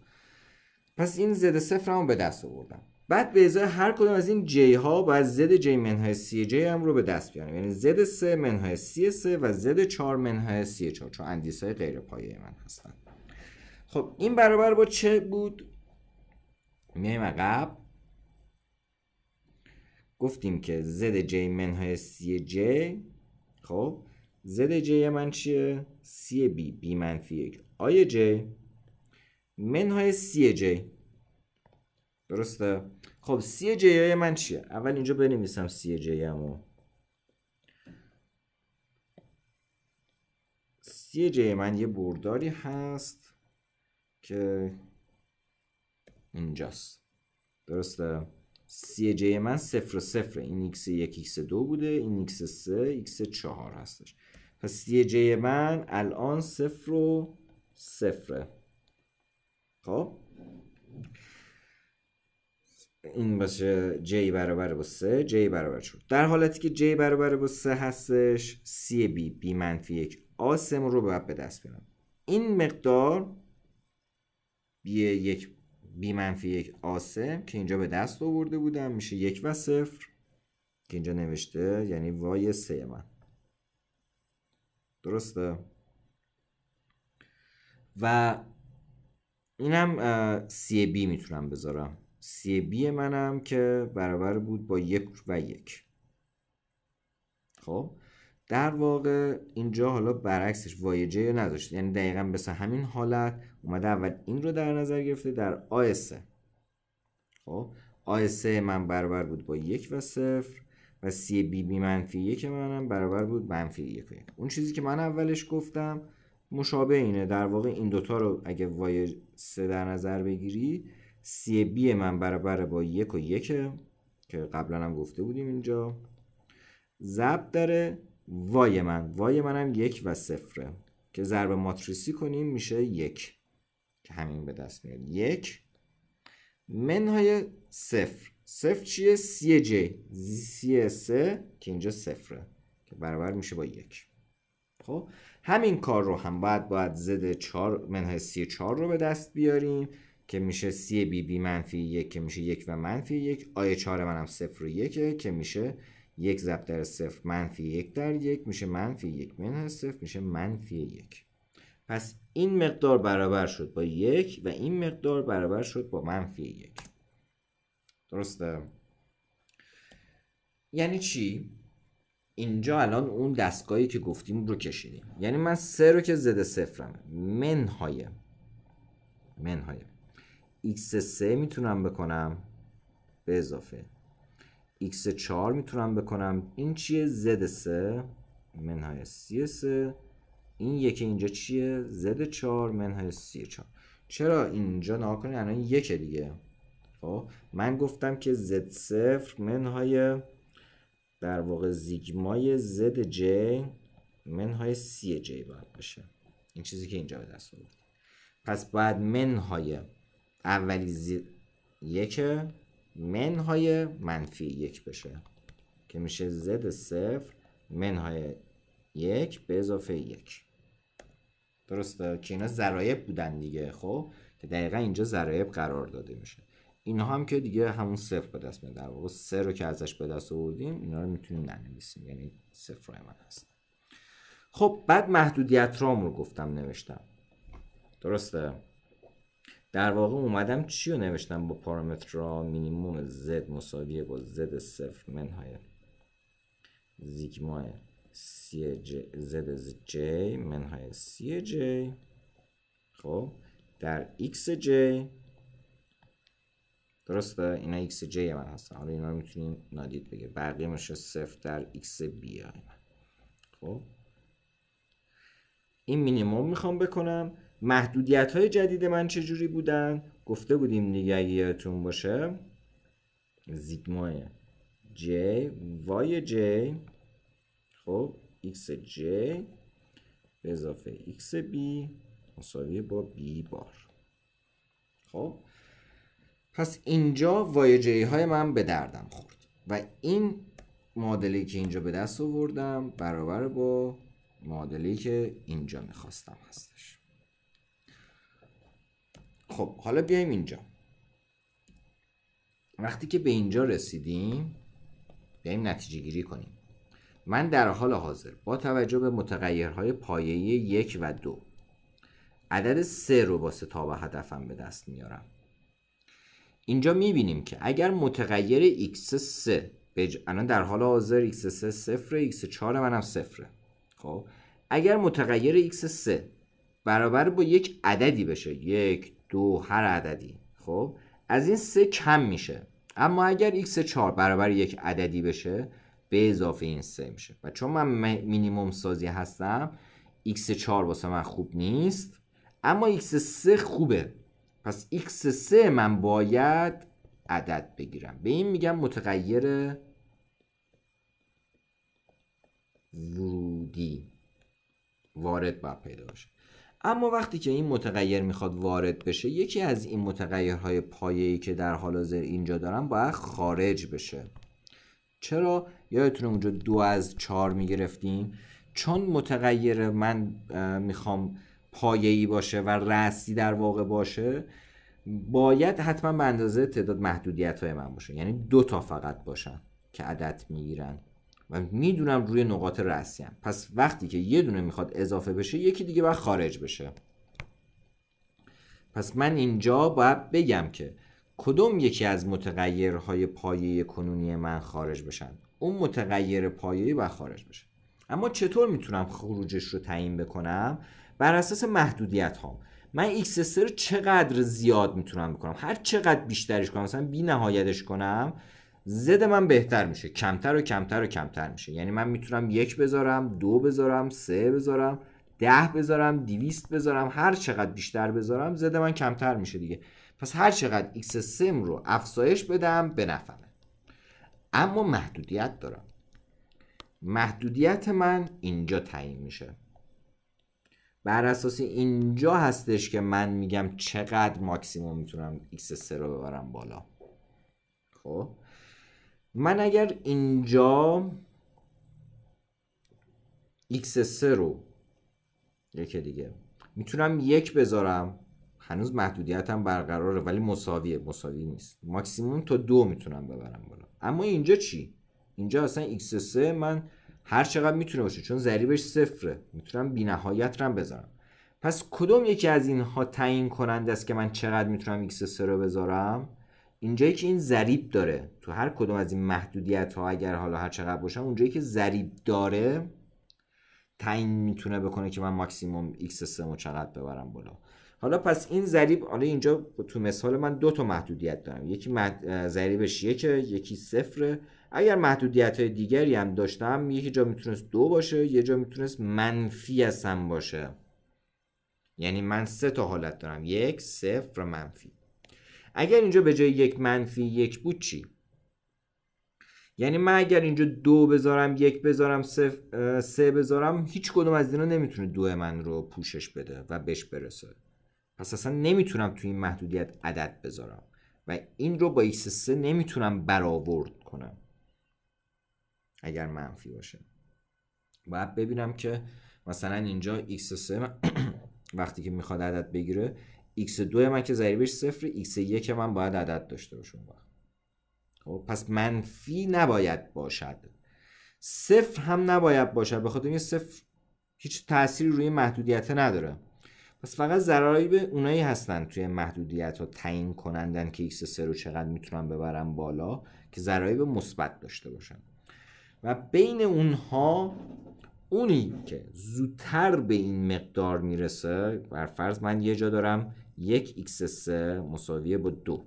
پس این زده صفر همون به دست آوردم بعد به ازای هر کدوم از این جی ها باید زد جی منهای سی جی هم رو به دست بیاریم یعنی زد سه منهای سی سه و زد چهار منهای سی چهار چون اندیس های غیر پایه من هستن خب این برابر با چه بود میایم عقب گفتیم که زد جی منهای سی جی خب زد جی من چیه سی بی بی منفی یک آی جی منهای سی جی درسته خب سی جی من چیه اول اینجا بنویسم سی جی همو سی جی من یه برداری هست که اینجاست درسته سی جی من صفر صفره این ایکس یک ایکس دو بوده این ایکس سه ایکس چهار هستش پس سی جی من الان صفر و صفره خب این باشه j برابر با 3 j برابر شد در حالتی که j برابر با 3 هستش c b b منفی 1 3 رو باید به دست بیارم این مقدار b 1 b منفی 1 A 3 که اینجا به دست آورده بودم میشه 1 و 0 که اینجا نوشته یعنی وای 3 من درسته و اینم C B میتونم بذارم سی بی منم که برابر بود با یک و یک خب در واقع اینجا حالا برعکسش وایجه نذاشت یعنی دقیقا مثل همین حالت اومده اول این رو در نظر گرفته در آی سه خب آی سه من برابر بود با یک و صفر و سی بی بی منفی یک منم برابر بود منفی یک یک اون چیزی که من اولش گفتم مشابه اینه در واقع این دوتا رو اگه وای سه در نظر بگیری سی بی من برابر با یک و یکه که قبلا هم گفته بودیم اینجا زب داره وای من وای منم یک و صفره که ضرب ماتریسی کنیم میشه یک که همین به دست میاد یک منهای صفر صفر چیه سی جی سی سه که اینجا صفره که برابر میشه با یک خب همین کار رو هم باید باید چار 4 منهای سی چار رو به دست بیاریم که میشه سی بی بی منفی یک که میشه یک و منفی یک آیه من هم صفر و یکه که میشه یک ضرب در صفر منفی یک در یک میشه منفی یک هست صفر میشه منفی یک پس این مقدار برابر شد با یک و این مقدار برابر شد با منفی یک درسته یعنی چی اینجا الان اون دستگاهی که گفتیم رو کشیدیم یعنی من سه رو که زده صفرم من های x3 میتونم بکنم به اضافه x4 میتونم بکنم این چیه z3 منهای c3 این یکی اینجا چیه z4 منهای c4 چرا اینجا نها کنید الان یک دیگه خب من گفتم که z0 منهای در واقع زیگمای zj منهای cj باید باشه این چیزی که اینجا به دست آوردیم پس باید منهای اولی زی... یک منهای منفی یک بشه که میشه زد صفر منهای یک به اضافه یک درسته که اینا زرایب بودن دیگه خب که دقیقا اینجا زرایب قرار داده میشه اینها هم که دیگه همون صفر به دست میاد در سه رو که ازش به دست آوردیم اینا رو میتونیم ننویسیم یعنی صفرهای من هست. خب بعد محدودیت رام رو گفتم نوشتم درسته در واقع اومدم چی رو نوشتم با را مینیموم زد مساویه با زد صفر منهای زیگما سی ج زد منهای سی جی خب در ایکس جی درسته اینا ایکس جی من هستن حالا اینا رو میتونیم نادید بگه بقیه میشه صفر در x بی خب این مینیموم میخوام بکنم محدودیت های جدید من چجوری بودن گفته بودیم دیگه اگه یادتون باشه زیگما j وای j خب x ج به اضافه x b مساوی با b بار خب پس اینجا وای ج های من به دردم خورد و این معادله که اینجا به دست آوردم برابر با معادله که اینجا میخواستم هستش خب حالا بیایم اینجا وقتی که به اینجا رسیدیم بیایم نتیجه گیری کنیم من در حال حاضر با توجه به متغیرهای پایه یک و دو عدد سه رو با ستاب هدفم به دست میارم اینجا میبینیم که اگر متغیر x3 بج... در حال حاضر x3 صفر x4 منم سفره خب اگر متغیر x3 برابر با یک عددی بشه یک دو هر عددی خب از این سه کم میشه اما اگر x 4 برابر یک عددی بشه به اضافه این سه میشه و چون من مینیموم سازی هستم x 4 واسه من خوب نیست اما x 3 خوبه پس x 3 من باید عدد بگیرم به این میگم متغیر ورودی وارد باید پیدا اما وقتی که این متغیر میخواد وارد بشه یکی از این متغیرهای پایه‌ای که در حال حاضر اینجا دارم باید خارج بشه چرا یادتونه اونجا دو از چهار میگرفتیم چون متغیر من میخوام پایه‌ای باشه و رأسی در واقع باشه باید حتما به اندازه تعداد محدودیت های من باشه یعنی دو تا فقط باشن که عدد میگیرن و میدونم روی نقاط هم. پس وقتی که یه دونه میخواد اضافه بشه یکی دیگه باید خارج بشه پس من اینجا باید بگم که کدوم یکی از متغیرهای پایه کنونی من خارج بشن اون متغیر پایه و خارج بشه اما چطور میتونم خروجش رو تعیین بکنم بر اساس محدودیت هام من x رو چقدر زیاد میتونم بکنم هر چقدر بیشترش کنم مثلا بی نهایتش کنم زد من بهتر میشه کمتر و کمتر و کمتر میشه یعنی من میتونم یک بذارم دو بذارم سه بذارم ده بذارم دیویست بذارم هر چقدر بیشتر بذارم زد من کمتر میشه دیگه پس هر چقدر ایکس سم رو افزایش بدم به اما محدودیت دارم محدودیت من اینجا تعیین میشه بر اساس اینجا هستش که من میگم چقدر ماکسیموم میتونم ایکس 3 رو ببرم بالا خب من اگر اینجا x3 رو یکی دیگه میتونم یک بذارم هنوز محدودیتم برقراره ولی مساویه مساوی نیست ماکسیموم تا دو میتونم ببرم بالا اما اینجا چی اینجا اصلا x3 من هر چقدر میتونه باشه چون ضریبش صفره میتونم بینهایت رم بذارم پس کدوم یکی از اینها تعیین کننده است که من چقدر میتونم x3 رو بذارم اینجایی که این ضریب داره تو هر کدوم از این محدودیت ها اگر حالا هر چقدر باشن اونجایی که ضریب داره تعیین میتونه بکنه که من ماکسیموم x سمو چقدر ببرم بالا حالا پس این ضریب حالا اینجا تو مثال من دو تا محدودیت دارم یکی ضریبش مد... یکه یکی صفره اگر محدودیت های دیگری هم داشتم یکی جا میتونست دو باشه یه جا میتونست منفی از باشه یعنی من سه تا حالت دارم یک صفر منفی اگر اینجا به جای یک منفی یک بود چی یعنی من اگر اینجا دو بذارم یک بذارم سه, بذارم هیچ کدوم از اینا نمیتونه دو من رو پوشش بده و بهش برسه پس اصلا نمیتونم توی این محدودیت عدد بذارم و این رو با x 3 نمیتونم برآورد کنم اگر منفی باشه باید ببینم که مثلا اینجا x 3 (clears throat) وقتی که میخواد عدد بگیره x2 من که ضریبش صفر x1 من باید عدد داشته باشم اون وقت خب پس منفی نباید باشد صفر هم نباید باشد به خاطر صفر هیچ تأثیری روی محدودیت نداره پس فقط به اونایی هستن توی محدودیت ها تعیین کنندن که x3 رو چقدر میتونن ببرن بالا که به مثبت داشته باشن و بین اونها اونی که زودتر به این مقدار میرسه بر فرض من یه جا دارم یک x سه مساویه با دو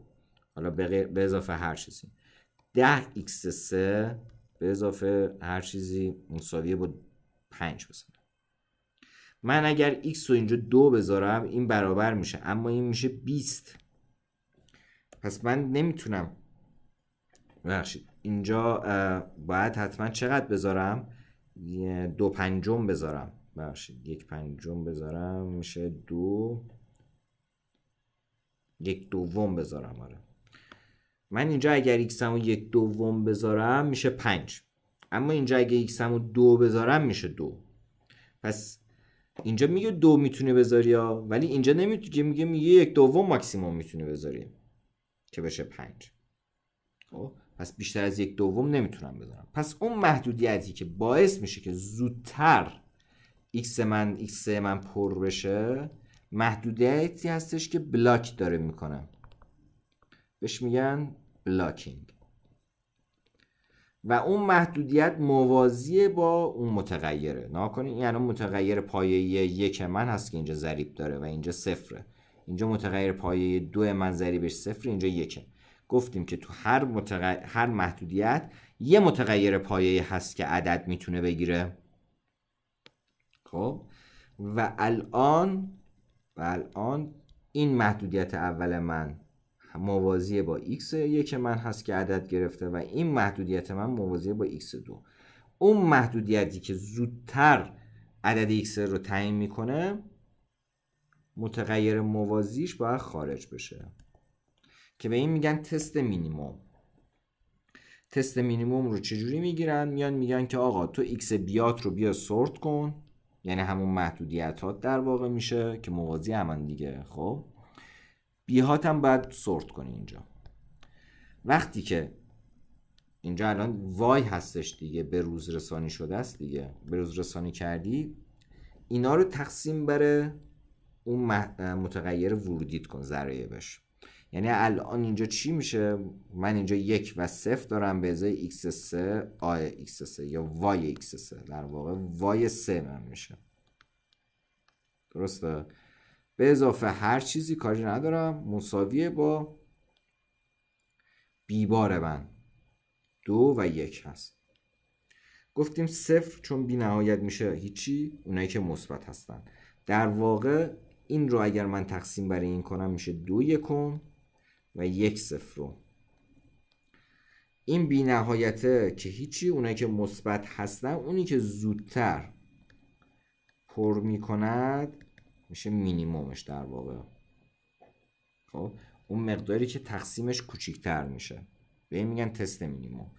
حالا به, اضافه هر چیزی ده x سه به اضافه هر چیزی مساویه با پنج بزنه من اگر x رو اینجا دو بذارم این برابر میشه اما این میشه بیست پس من نمیتونم ببخشید اینجا باید حتما چقدر بذارم دو پنجم بذارم ببخشید یک پنجم بذارم میشه دو یک دوم بذارم آره من اینجا اگر x و یک دوم بذارم میشه پنج اما اینجا اگه x و دو بذارم میشه دو پس اینجا میگه دو میتونه بذاری یا ولی اینجا نمیتونه میگه میگه یک دوم ماکسیموم میتونه بذاری که بشه پنج خب، پس بیشتر از یک دوم نمیتونم بذارم پس اون محدودیتی که باعث میشه که زودتر x من x من پر بشه محدودیتی هستش که بلاک داره میکنه بهش میگن بلاکینگ و اون محدودیت موازی با اون متغیره این یعنی متغیر پایه یک من هست که اینجا ضریب داره و اینجا صفره اینجا متغیر پایه دو من ضریبش صفر اینجا یکه گفتیم که تو هر, هر محدودیت یه متغیر پایه هست که عدد میتونه بگیره خب و الان و الان این محدودیت اول من موازی با x یک من هست که عدد گرفته و این محدودیت من موازی با x دو اون محدودیتی که زودتر عدد x رو تعیین میکنه متغیر موازیش باید خارج بشه که به این میگن تست مینیموم تست مینیموم رو چجوری میگیرن میان میگن که آقا تو x بیات رو بیا سورت کن یعنی همون محدودیت ها در واقع میشه که موازی همان دیگه خب بیهات هم باید سورت کنی اینجا وقتی که اینجا الان وای هستش دیگه به روز رسانی شده است دیگه به روز رسانی کردی اینا رو تقسیم بر اون متغیر ورودیت کن بهش یعنی الان اینجا چی میشه من اینجا یک و صفر دارم به ازای x3 آی x3 یا y x3 در واقع y 3 من میشه درسته به اضافه هر چیزی کاری ندارم مساویه با بیبار من دو و یک هست گفتیم صفر چون بی نهایت میشه هیچی اونایی که مثبت هستن در واقع این رو اگر من تقسیم برای این کنم میشه دو یکم و یک صفر رو این بی نهایته که هیچی اونایی که مثبت هستن اونی که زودتر پر میکند میشه مینیمومش در واقع خب اون مقداری که تقسیمش کوچیکتر میشه به این میگن تست مینیموم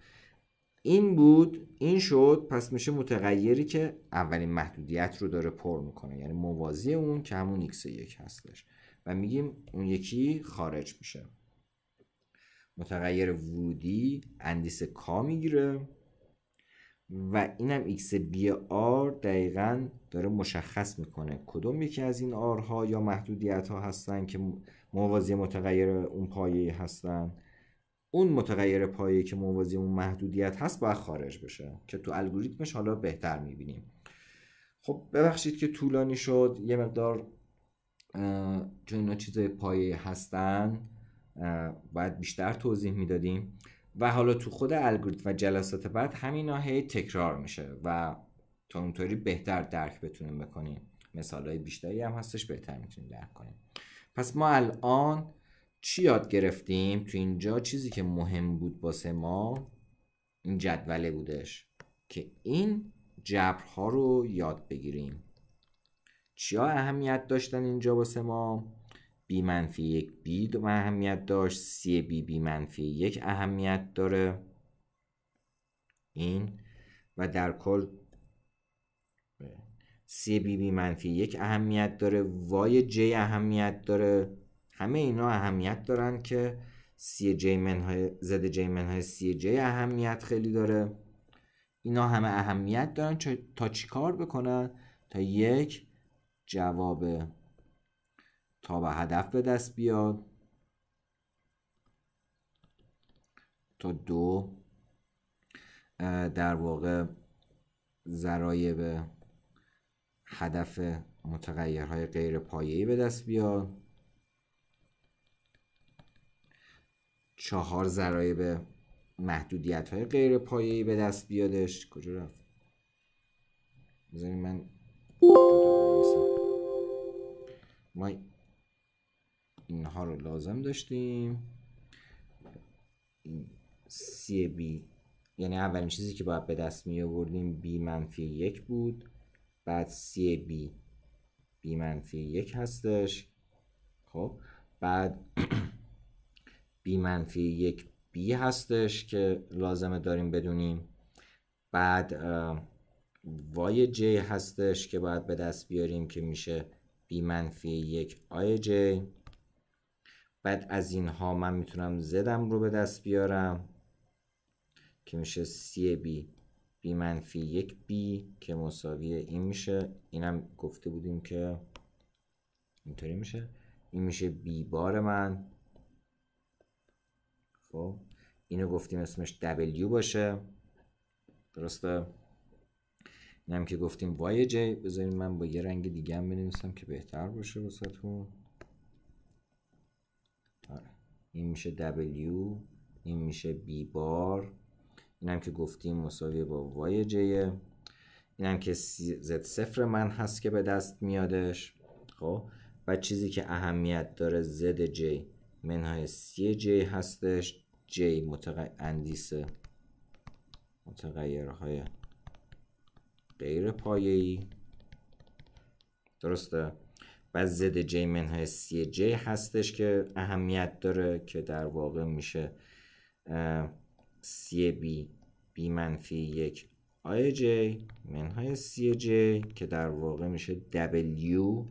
این بود این شد پس میشه متغیری که اولین محدودیت رو داره پر میکنه یعنی موازی اون که همون x یک هستش و میگیم اون یکی خارج میشه متغیر ورودی اندیس کا میگیره و اینم ایکس بی آر دقیقا داره مشخص میکنه کدوم یکی از این آرها یا محدودیت ها هستن که موازی متغیر اون پایه هستن اون متغیر پایه که موازی اون محدودیت هست باید خارج بشه که تو الگوریتمش حالا بهتر میبینیم خب ببخشید که طولانی شد یه مقدار چون اینا چیزای پایه هستن باید بیشتر توضیح میدادیم و حالا تو خود الگوریتم و جلسات بعد همین هی تکرار میشه و تا اونطوری بهتر درک بتونیم بکنیم مثال های بیشتری هم هستش بهتر میتونیم درک کنیم پس ما الان چی یاد گرفتیم تو اینجا چیزی که مهم بود باسه ما این جدوله بودش که این جبرها رو یاد بگیریم چیا اهمیت داشتن اینجا باسه ما بی منفی یک بی دو اهمیت داشت سی بی بی منفی یک اهمیت داره این و در کل سی بی بی منفی یک اهمیت داره وای جی اهمیت داره همه اینا اهمیت دارن که سی جی منهای زد جی منهای سی اهمیت خیلی داره اینا همه اهمیت دارن تا چی کار بکنن تا یک جواب تا به هدف به دست بیاد تا دو در واقع ذرایب هدف متغیرهای غیر پایه‌ای به دست بیاد چهار ضرایب محدودیت های غیر پایه‌ای به دست بیادش کجا رفت من ما اینها رو لازم داشتیم سی بی یعنی اولین چیزی که باید به دست می آوردیم بی منفی یک بود بعد سی بی بی منفی یک هستش خب بعد بی (clears throat) منفی یک بی هستش که لازمه داریم بدونیم بعد وای جی هستش که باید به دست بیاریم که میشه بی منفی یک آی جی بعد از اینها من میتونم زدم رو به دست بیارم که میشه سی بی بی منفی یک بی که مساوی این میشه اینم گفته بودیم که اینطوری میشه این میشه بی بار من خب اینو گفتیم اسمش W باشه درسته اینم که گفتیم وای جی بذارین من با یه رنگ دیگه هم بنویسم که بهتر باشه واسهتون این میشه W این میشه B بار این هم که گفتیم مساوی با Y جیه این هم که Z صفر من هست که به دست میادش خب و چیزی که اهمیت داره Z J منهای C J هستش J متغیر اندیس متغیرهای غیر پایه‌ای درسته و ضد جی منهای سی جی هستش که اهمیت داره که در واقع میشه سی بی بی منفی یک آی جی منهای سی جی که در واقع میشه دبلیو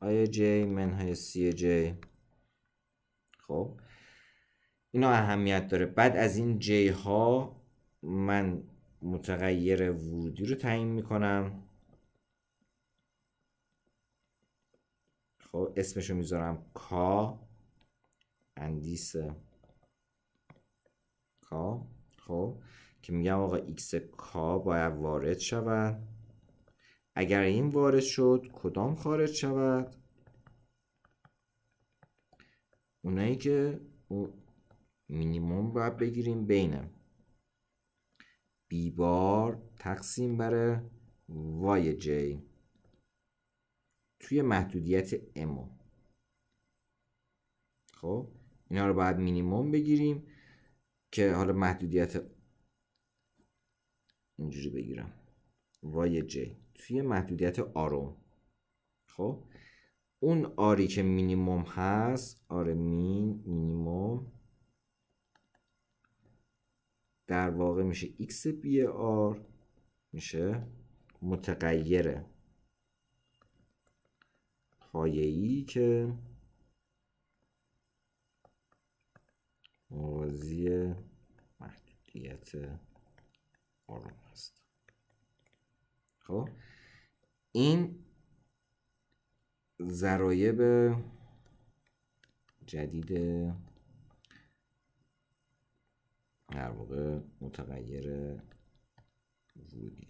آی جی منهای سی جی خب اینا اهمیت داره بعد از این جی ها من متغیر ورودی رو تعیین میکنم خب اسمشو میذارم کا اندیس کا خب که میگم آقا x کا باید وارد شود اگر این وارد شد کدام خارج شود اونایی که او مینیموم باید بگیریم بین بی بار تقسیم بر وای جی توی محدودیت امو خب اینا رو باید مینیموم بگیریم که حالا محدودیت اینجوری بگیرم وای جی توی محدودیت آروم خب اون آری که مینیموم هست آره مین مینیموم در واقع میشه ایکس بی آر میشه متغیره ای که موازی محدودیت آروم هست خب این ضرایب جدید در واقع متغیر ورودی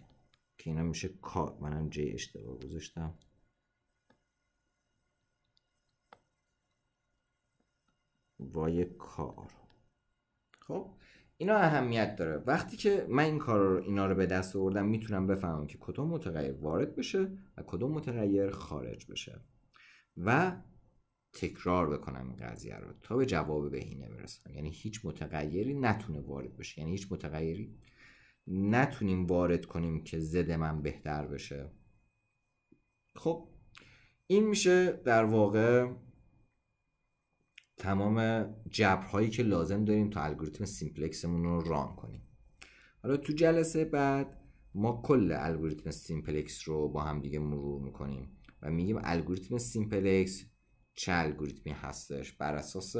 که اینا میشه کا منم جی اشتباه گذاشتم وای کار خب اینا اهمیت داره وقتی که من این کار رو اینا رو به دست آوردم میتونم بفهمم که کدوم متغیر وارد بشه و کدوم متغیر خارج بشه و تکرار بکنم این قضیه رو تا به جواب بهینه برسم یعنی هیچ متغیری نتونه وارد بشه یعنی هیچ متغیری نتونیم وارد کنیم که زد من بهتر بشه خب این میشه در واقع تمام جبرهایی که لازم داریم تا الگوریتم سیمپلکسمون رو ران کنیم حالا تو جلسه بعد ما کل الگوریتم سیمپلکس رو با هم دیگه مرور میکنیم و میگیم الگوریتم سیمپلکس چه الگوریتمی هستش بر اساس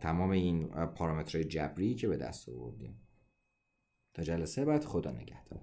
تمام این پارامترهای جبری که به دست آوردیم تا جلسه بعد خدا نگهدار